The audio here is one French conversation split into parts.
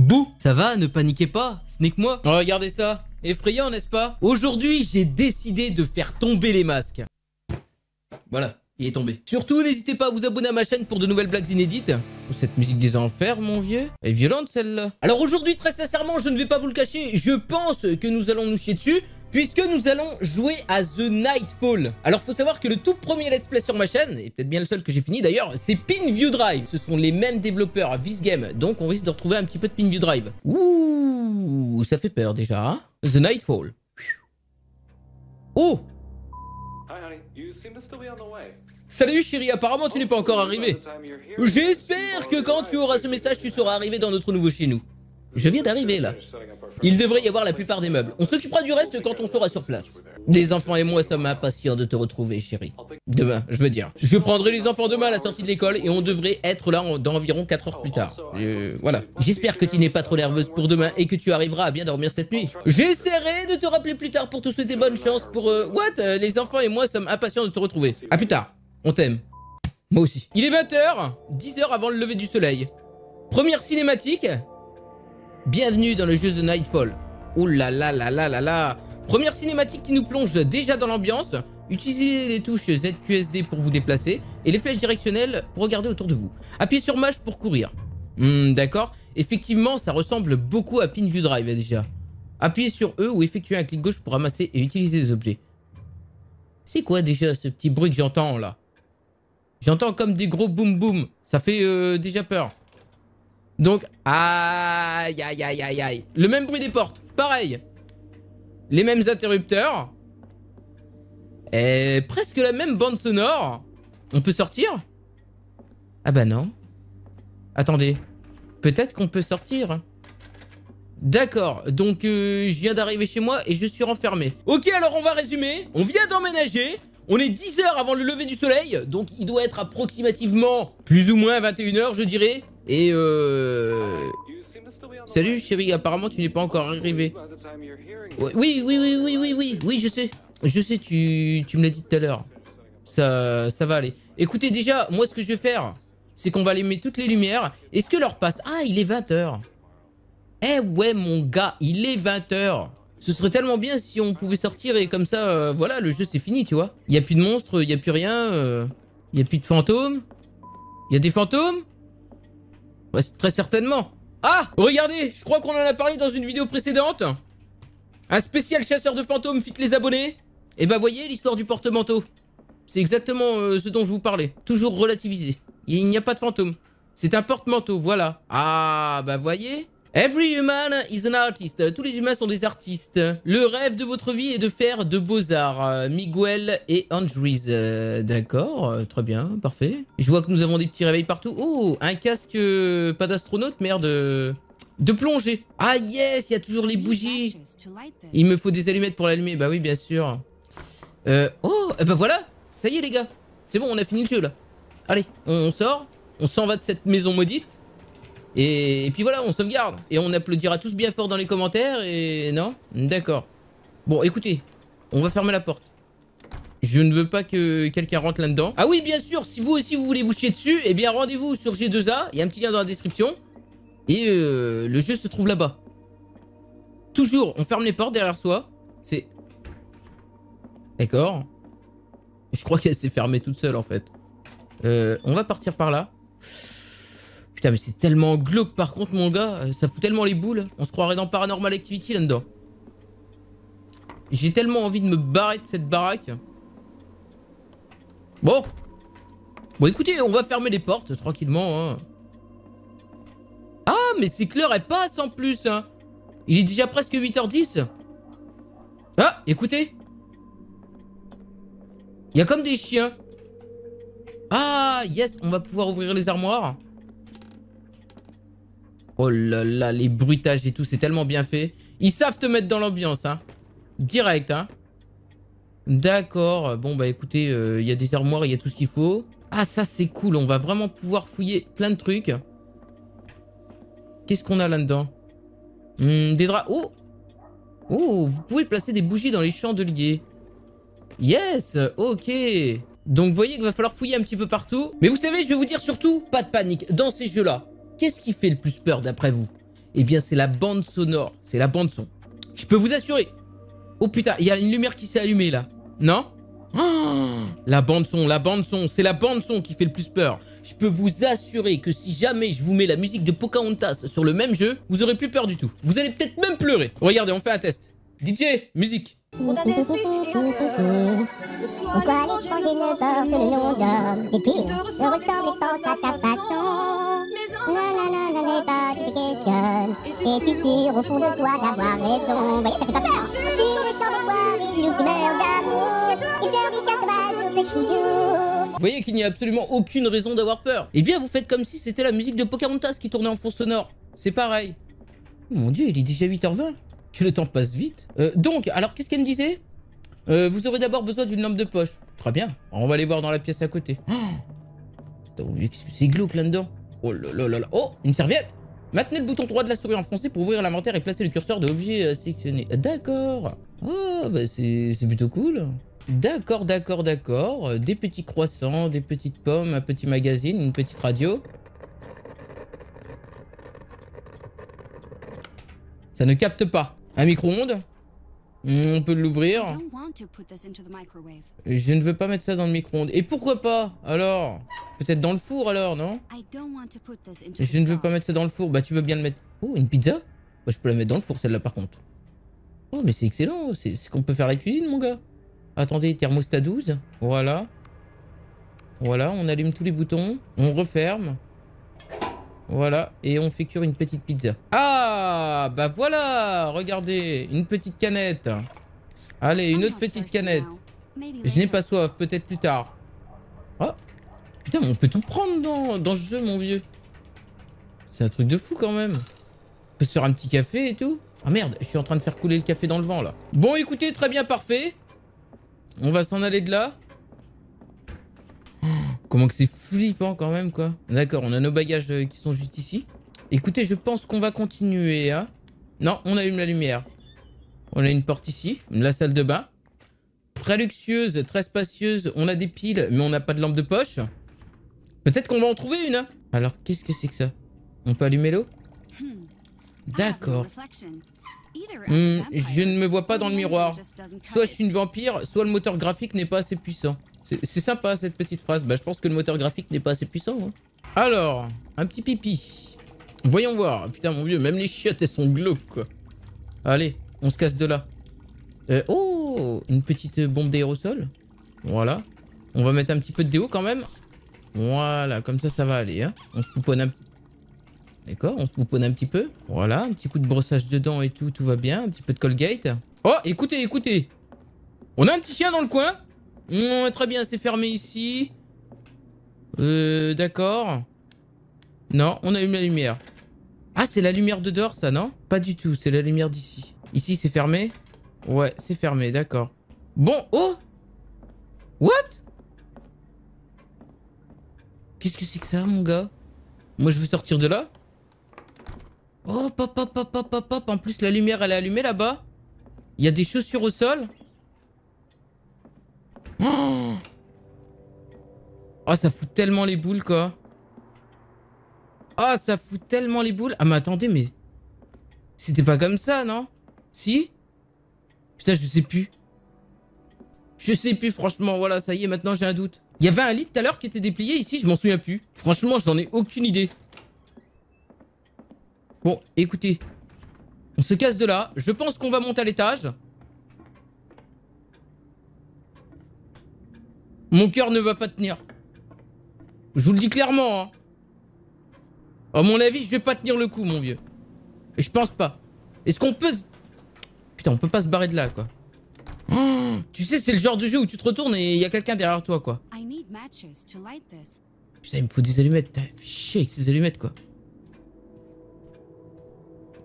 Bouh Ça va, ne paniquez pas, ce n'est que moi. Oh, regardez ça, effrayant n'est-ce pas Aujourd'hui, j'ai décidé de faire tomber les masques. Voilà, il est tombé. Surtout, n'hésitez pas à vous abonner à ma chaîne pour de nouvelles blagues inédites. Oh, cette musique des enfers, mon vieux, elle est violente celle-là. Alors aujourd'hui, très sincèrement, je ne vais pas vous le cacher, je pense que nous allons nous chier dessus, puisque nous allons jouer à The Nightfall. Alors, faut savoir que le tout premier Let's Play sur ma chaîne, et peut-être bien le seul que j'ai fini d'ailleurs, c'est View Drive. Ce sont les mêmes développeurs, à Game donc on risque de retrouver un petit peu de View Drive. Ouh, ça fait peur déjà. Hein. The Nightfall. Oh Salut chérie, apparemment tu n'es pas encore arrivé. J'espère que quand tu auras ce message, tu seras arrivé dans notre nouveau chez nous. Je viens d'arriver là. Il devrait y avoir la plupart des meubles. On s'occupera du reste quand on sera sur place. Les enfants et moi sommes impatients de te retrouver, chérie. Demain, je veux dire. Je prendrai les enfants demain à la sortie de l'école et on devrait être là dans environ 4 heures plus tard. Euh, voilà. J'espère que tu n'es pas trop nerveuse pour demain et que tu arriveras à bien dormir cette nuit. J'essaierai de te rappeler plus tard pour te souhaiter bonne chance pour... Euh, what euh, Les enfants et moi sommes impatients de te retrouver. À plus tard. On t'aime. Moi aussi. Il est 20h, 10h avant le lever du soleil. Première cinématique, Bienvenue dans le jeu de Nightfall. Oh là là là là là là Première cinématique qui nous plonge déjà dans l'ambiance. Utilisez les touches ZQSD pour vous déplacer et les flèches directionnelles pour regarder autour de vous. Appuyez sur Maj pour courir. Hmm, D'accord. Effectivement, ça ressemble beaucoup à Pin View Drive déjà. Appuyez sur E ou effectuez un clic gauche pour ramasser et utiliser les objets. C'est quoi déjà ce petit bruit que j'entends là J'entends comme des gros boum boum. Ça fait euh, déjà peur. Donc, aïe, aïe, aïe, aïe, aïe. Le même bruit des portes, pareil. Les mêmes interrupteurs. Et presque la même bande sonore. On peut sortir Ah bah non. Attendez. Peut-être qu'on peut sortir. D'accord, donc euh, je viens d'arriver chez moi et je suis renfermé. Ok, alors on va résumer. On vient d'emménager, on est 10 heures avant le lever du soleil, donc il doit être approximativement plus ou moins 21 heures, je dirais. Et euh... Salut chérie, apparemment tu n'es pas encore arrivé. Oui, oui, oui, oui, oui, oui, oui, je sais. Je sais, tu, tu me l'as dit tout à l'heure. Ça, ça va aller. Écoutez déjà, moi ce que je vais faire, c'est qu'on va mettre toutes les lumières. Est-ce que l'heure passe Ah, il est 20h. Eh ouais mon gars, il est 20h. Ce serait tellement bien si on pouvait sortir et comme ça, euh, voilà, le jeu c'est fini, tu vois. Il n'y a plus de monstres, il n'y a plus rien, euh, il n'y a plus de fantômes. Il y a des fantômes très certainement. Ah Regardez, je crois qu'on en a parlé dans une vidéo précédente. Un spécial chasseur de fantômes fit les abonnés. Et eh bah ben, voyez l'histoire du porte-manteau. C'est exactement euh, ce dont je vous parlais. Toujours relativisé. Il n'y a pas de fantôme. C'est un porte-manteau, voilà. Ah bah voyez Every human is an artist. Tous les humains sont des artistes. Le rêve de votre vie est de faire de beaux-arts. Euh, Miguel et Andries. Euh, d'accord, euh, très bien, parfait. Je vois que nous avons des petits réveils partout. Oh, un casque, pas d'astronaute, merde. De plongée. Ah yes, il y a toujours les bougies. Il me faut des allumettes pour l'allumer. Bah oui, bien sûr. Euh, oh, bah voilà. Ça y est, les gars. C'est bon, on a fini le jeu, là. Allez, on sort. On s'en va de cette maison maudite. Et, puis voilà, on sauvegarde. Et on applaudira tous bien fort dans les commentaires. Et non D'accord. Bon, écoutez, on va fermer la porte. Je ne veux pas que quelqu'un rentre là-dedans. Ah oui, bien sûr, si vous aussi vous voulez vous chier dessus, eh bien rendez-vous sur G2A. Il y a un petit lien dans la description. Et euh, le jeu se trouve là-bas. Toujours, on ferme les portes derrière soi. C'est... D'accord. Je crois qu'elle s'est fermée toute seule, en fait. Euh, on va partir par là. Putain, mais c'est tellement glauque par contre, mon gars. Euh, ça fout tellement les boules. On se croirait dans Paranormal Activity là-dedans. J'ai tellement envie de me barrer de cette baraque. Bon. Bon, écoutez, on va fermer les portes tranquillement. Hein. Ah, mais c'est clair et elle passe en plus. Hein. Il est déjà presque 8h10. Ah, écoutez. Il y a comme des chiens. Ah, yes, on va pouvoir ouvrir les armoires. Oh là là, les bruitages et tout, c'est tellement bien fait. Ils savent te mettre dans l'ambiance, hein. Direct, hein. D'accord. Bon, bah écoutez, euh, il y a des armoires, il y a tout ce qu'il faut. Ah, ça, c'est cool. On va vraiment pouvoir fouiller plein de trucs. Qu'est-ce qu'on a là-dedans hmm, Des draps. Oh Oh, vous pouvez placer des bougies dans les chandeliers. Yes Ok donc vous voyez qu'il va falloir fouiller un petit peu partout. Mais vous savez, je vais vous dire surtout, pas de panique. Dans ces jeux-là, Qu'est-ce qui fait le plus peur d'après vous Eh bien, c'est la bande sonore. C'est la bande son. Je peux vous assurer. Oh putain, il y a une lumière qui s'est allumée là. Non La bande son, la bande son. C'est la bande son qui fait le plus peur. Je peux vous assurer que si jamais je vous mets la musique de Pocahontas sur le même jeu, vous aurez plus peur du tout. Vous allez peut-être même pleurer. Regardez, on fait un test. DJ, musique. On peut à l'étranger ne le nom d'homme Des pires ne ressemble pas à ta façon Non, non, non, non, n'est pas, tu te questionnes Es-tu sûr au fond de toi d'avoir raison Voyez, ça fait pas peur Autour des de gloire, des loups qui meurent d'amour Des fleurs du chat sauvage, qui vous voyez qu'il n'y a absolument aucune raison d'avoir peur. Eh bien, vous faites comme si c'était la musique de Pocahontas qui tournait en fond sonore. C'est pareil. Mon dieu, il est déjà 8h20. Que le temps passe vite. Euh, donc, alors qu'est-ce qu'elle me disait euh, Vous aurez d'abord besoin d'une lampe de poche. Très bien. on va aller voir dans la pièce à côté. qu'est-ce que c'est glauque là-dedans Oh là là là là. Oh, une serviette Maintenez le bouton droit de la souris enfoncée pour ouvrir l'inventaire et placer le curseur de l'objet euh, sélectionné. D'accord. Oh, bah, c'est plutôt cool. D'accord, d'accord, d'accord. Des petits croissants, des petites pommes, un petit magazine, une petite radio. Ça ne capte pas. Un micro-ondes hmm, On peut l'ouvrir. Je ne veux pas mettre ça dans le micro-ondes. Et pourquoi pas alors Peut-être dans le four alors, non Je ne veux pas mettre ça dans le four. Bah tu veux bien le mettre... Oh, une pizza Moi, bah, Je peux la mettre dans le four celle-là par contre. Oh mais c'est excellent, c'est ce qu'on peut faire la cuisine mon gars. Attendez, thermostat 12. Voilà. Voilà, on allume tous les boutons. On referme. Voilà, et on fait cuire une petite pizza. Ah, bah voilà Regardez, une petite canette. Allez, une autre petite canette. Je n'ai pas soif, peut-être plus tard. Oh Putain, on peut tout prendre dans, ce jeu, mon vieux. C'est un truc de fou, quand même. On peut se faire un petit café et tout. Ah merde, je suis en train de faire couler le café dans le vent, là. Bon, écoutez, très bien, parfait. On va s'en aller de là. Comment que c'est flippant quand même, quoi. D'accord, on a nos bagages euh, qui sont juste ici. Écoutez, je pense qu'on va continuer, hein. Non, on allume la lumière. On a une porte ici, la salle de bain. Très luxueuse, très spacieuse. On a des piles, mais on n'a pas de lampe de poche. Peut-être qu'on va en trouver une. Hein. Alors, qu'est-ce que c'est que ça On peut allumer l'eau hmm. D'accord. Hmm, je ne me vois pas dans le miroir. Soit je suis une vampire, soit le moteur graphique n'est pas assez puissant. C'est sympa cette petite phrase. Bah, je pense que le moteur graphique n'est pas assez puissant. Hein. Alors, un petit pipi. Voyons voir. Ah, putain, mon vieux, même les chiottes, elles sont glauques, Allez, on se casse de là. Euh, oh Une petite bombe d'aérosol. Voilà. On va mettre un petit peu de déo quand même. Voilà, comme ça, ça va aller. Hein. On se pouponne un D'accord, on se pouponne un petit peu. Voilà, un petit coup de brossage dedans et tout, tout va bien. Un petit peu de Colgate. Oh, écoutez, écoutez On a un petit chien dans le coin très bien, c'est fermé ici. Euh, d'accord. Non, on a allume la lumière. Ah, c'est la lumière de dehors, ça, non Pas du tout, c'est la lumière d'ici. Ici, c'est fermé Ouais, c'est fermé, d'accord. Bon, oh What Qu'est-ce que c'est que ça, mon gars Moi, je veux sortir de là Oh, pop, pop, pop, pop, pop, pop. En plus, la lumière, elle est allumée, là-bas. Il y a des chaussures au sol. Oh, ça fout tellement les boules, quoi. Oh, ça fout tellement les boules. Ah, mais attendez, mais... C'était pas comme ça, non Si Putain, je sais plus. Je sais plus, franchement. Voilà, ça y est, maintenant j'ai un doute. Il y avait un lit tout à l'heure qui était déplié ici, je m'en souviens plus. Franchement, j'en ai aucune idée. Bon, écoutez. On se casse de là. Je pense qu'on va monter à l'étage. Mon cœur ne va pas tenir. Je vous le dis clairement. Hein. À mon avis, je vais pas tenir le coup, mon vieux. Et je pense pas. Est-ce qu'on peut... Se... Putain, on peut pas se barrer de là, quoi. tu sais, c'est le genre de jeu où tu te retournes et il y a quelqu'un derrière toi, quoi. Putain, il me faut des allumettes. Putain, fais chier avec ces allumettes, quoi.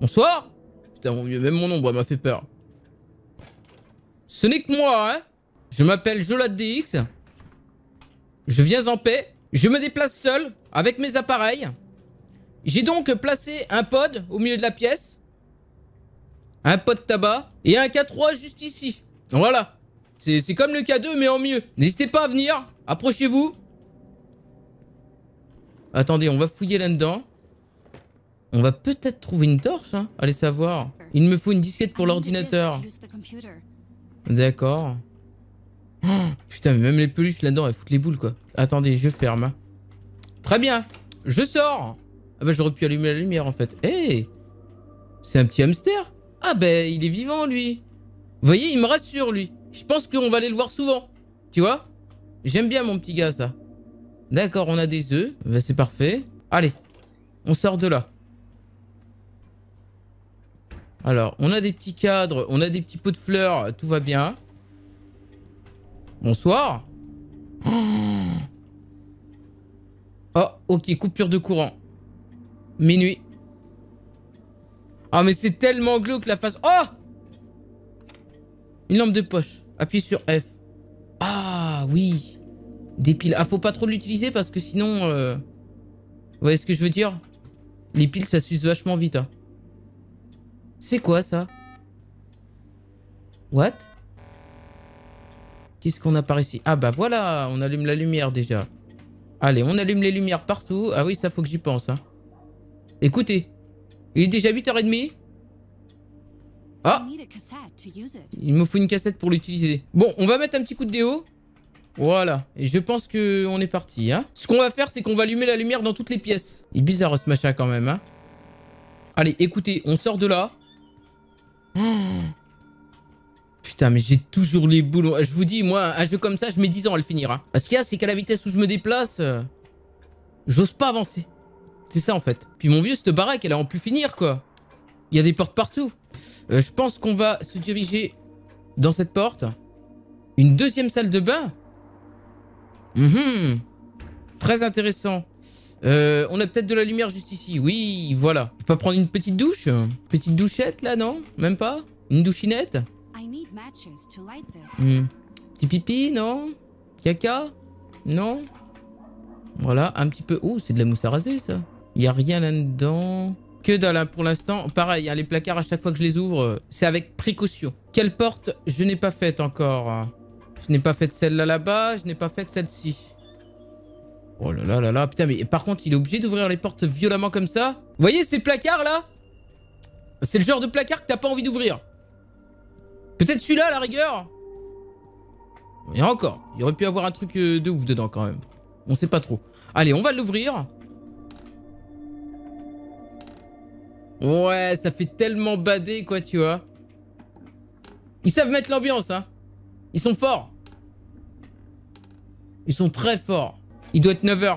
Bonsoir Putain, mon vieux, même mon ombre, m'a fait peur. Ce n'est que moi, hein Je m'appelle Jolat DX. Je viens en paix. Je me déplace seul avec mes appareils. J'ai donc placé un pod au milieu de la pièce. Un pod tabac et un K3 juste ici. Voilà. C'est comme le K2 mais en mieux. N'hésitez pas à venir. Approchez-vous. Attendez, on va fouiller là-dedans. On va peut-être trouver une torche. Hein. Allez savoir. Il me faut une disquette pour l'ordinateur. D'accord. putain, même les peluches là-dedans, elles foutent les boules, quoi. Attendez, je ferme. Très bien. Je sors. Ah bah, j'aurais pu allumer la lumière, en fait. Hé eh, C'est un petit hamster Ah bah, il est vivant, lui. Vous voyez, il me rassure, lui. Je pense qu'on va aller le voir souvent. Tu vois J'aime bien mon petit gars, ça. D'accord, on a des œufs. Bah, c'est parfait. Allez, on sort de là. Alors, on a des petits cadres, on a des petits pots de fleurs, tout va bien. Bonsoir. Oh, ok, coupure de courant. Minuit. Ah, oh, mais c'est tellement glauque la face. Oh Une lampe de poche. Appuyez sur F. Ah, oui. Des piles. Ah, faut pas trop l'utiliser parce que sinon... Euh, vous voyez ce que je veux dire Les piles, ça s'use vachement vite. Hein. C'est quoi, ça What Qu'est-ce qu'on a par ici Ah bah voilà, on allume la lumière déjà. Allez, on allume les lumières partout. Ah oui, ça faut que j'y pense. Hein. Écoutez, il est déjà 8h30. Ah Il me faut une cassette pour l'utiliser. Bon, on va mettre un petit coup de déo. Voilà. Et je pense qu'on est parti. Hein. Ce qu'on va faire, c'est qu'on va allumer la lumière dans toutes les pièces. Il est bizarre ce machin quand même. Hein. Allez, écoutez, on sort de là. Mmh. Putain, mais j'ai toujours les boulons. Je vous dis, moi, un jeu comme ça, je mets 10 ans à le finir. Ce hein. Parce qu'il y a, c'est qu'à la vitesse où je me déplace, euh, j'ose pas avancer. C'est ça, en fait. Puis mon vieux, cette baraque, elle a en plus finir, quoi. Il y a des portes partout. Euh, je pense qu'on va se diriger dans cette porte. Une deuxième salle de bain Mhm. Très intéressant. Euh, on a peut-être de la lumière juste ici. Oui, voilà. Je peux pas prendre une petite douche Petite douchette, là, non Même pas Une douchinette Hmm. Petit pipi, non Caca Non Voilà, un petit peu... Oh, c'est de la mousse à raser, ça. Il n'y a rien là-dedans. Que dalle hein, pour l'instant. Pareil, hein, les placards, à chaque fois que je les ouvre, c'est avec précaution. Quelle porte je n'ai pas faite encore hein. Je n'ai pas faite celle-là là-bas, je n'ai pas faite celle-ci. Oh là là là là, putain, mais par contre, il est obligé d'ouvrir les portes violemment comme ça Vous voyez ces placards, là C'est le genre de placard que t'as pas envie d'ouvrir. Peut-être celui-là, à la rigueur Il y a encore. Il aurait pu avoir un truc euh, de ouf dedans, quand même. On sait pas trop. Allez, on va l'ouvrir. Ouais, ça fait tellement badé, quoi, tu vois. Ils savent mettre l'ambiance, hein. Ils sont forts. Ils sont très forts. Il doit être 9h.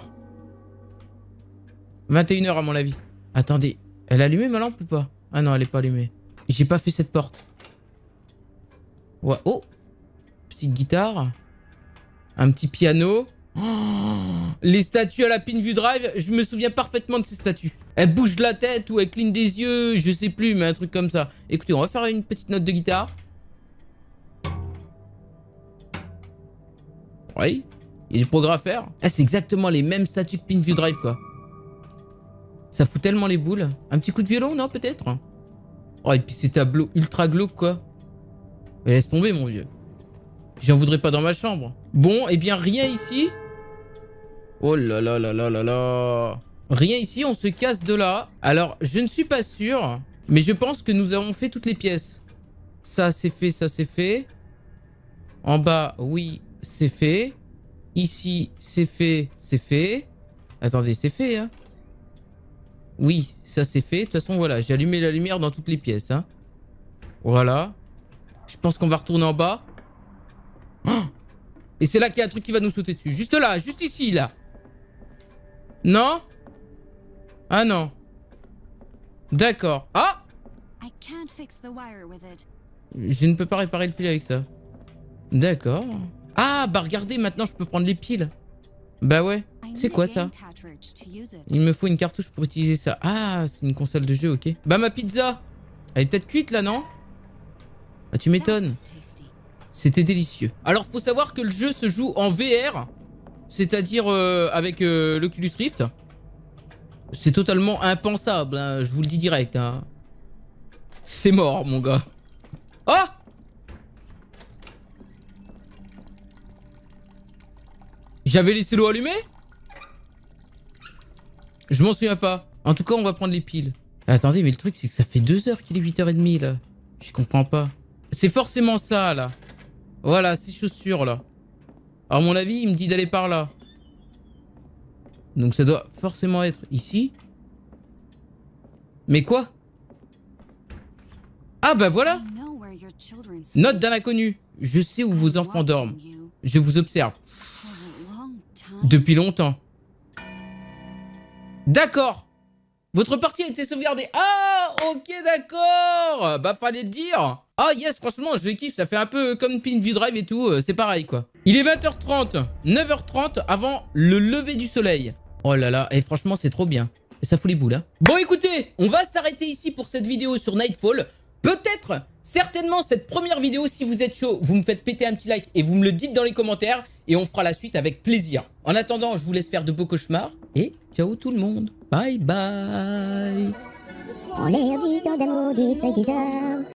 21h, à mon avis. Attendez, elle est allumée ma lampe ou pas Ah non, elle est pas allumée. J'ai pas fait cette porte. Oh Petite guitare. Un petit piano. les statues à la Pinview Drive, je me souviens parfaitement de ces statues. Elles bougent la tête ou elles clignent des yeux, je sais plus, mais un truc comme ça. Écoutez, on va faire une petite note de guitare. Oui, il y a des progrès à faire. Ah, c'est exactement les mêmes statues que Pinview Drive, quoi. Ça fout tellement les boules. Un petit coup de violon, non, peut-être Oh, et puis ces tableaux ultra glauques, quoi laisse tomber, mon vieux. J'en voudrais pas dans ma chambre. Bon, eh bien, rien ici. Oh là là là là là là. Rien ici, on se casse de là. Alors, je ne suis pas sûr, mais je pense que nous avons fait toutes les pièces. Ça, c'est fait, ça, c'est fait. En bas, oui, c'est fait. Ici, c'est fait, c'est fait. Attendez, c'est fait, hein Oui, ça, c'est fait. De toute façon, voilà, j'ai allumé la lumière dans toutes les pièces, hein. Voilà. Je pense qu'on va retourner en bas. Oh Et c'est là qu'il y a un truc qui va nous sauter dessus. Juste là, juste ici, là. Non Ah non. D'accord. Ah Je ne peux pas réparer le fil avec ça. D'accord. Ah, bah regardez, maintenant je peux prendre les piles. Bah ouais. C'est quoi ça Il me faut une cartouche pour utiliser ça. Ah, c'est une console de jeu, ok. Bah ma pizza Elle est peut-être cuite là, non bah, tu m'étonnes. C'était délicieux. Alors, faut savoir que le jeu se joue en VR, c'est-à-dire euh, avec euh, l'Oculus Rift. C'est totalement impensable, hein, je vous le dis direct. Hein. C'est mort, mon gars. Oh J'avais laissé l'eau allumée Je m'en souviens pas. En tout cas, on va prendre les piles. Attendez, mais le truc, c'est que ça fait deux heures qu'il est 8h30, là. Je comprends pas. C'est forcément ça, là. Voilà, ces chaussures, là. À mon avis, il me dit d'aller par là. Donc ça doit forcément être ici. Mais quoi Ah bah voilà Note d'un inconnu. Je sais où vos enfants dorment. Je vous observe. Depuis longtemps. D'accord Votre partie a été sauvegardée. Ah Ok, d'accord Bah fallait le dire ah yes, franchement, je kiffe, ça fait un peu comme Pin Drive et tout, euh, c'est pareil quoi. Il est 20h30, 9h30 avant le lever du soleil. Oh là là, et franchement, c'est trop bien. Ça fout les boules, hein. Bon, écoutez, on va s'arrêter ici pour cette vidéo sur Nightfall. Peut-être, certainement, cette première vidéo, si vous êtes chaud, vous me faites péter un petit like et vous me le dites dans les commentaires et on fera la suite avec plaisir. En attendant, je vous laisse faire de beaux cauchemars et ciao tout le monde. Bye bye En du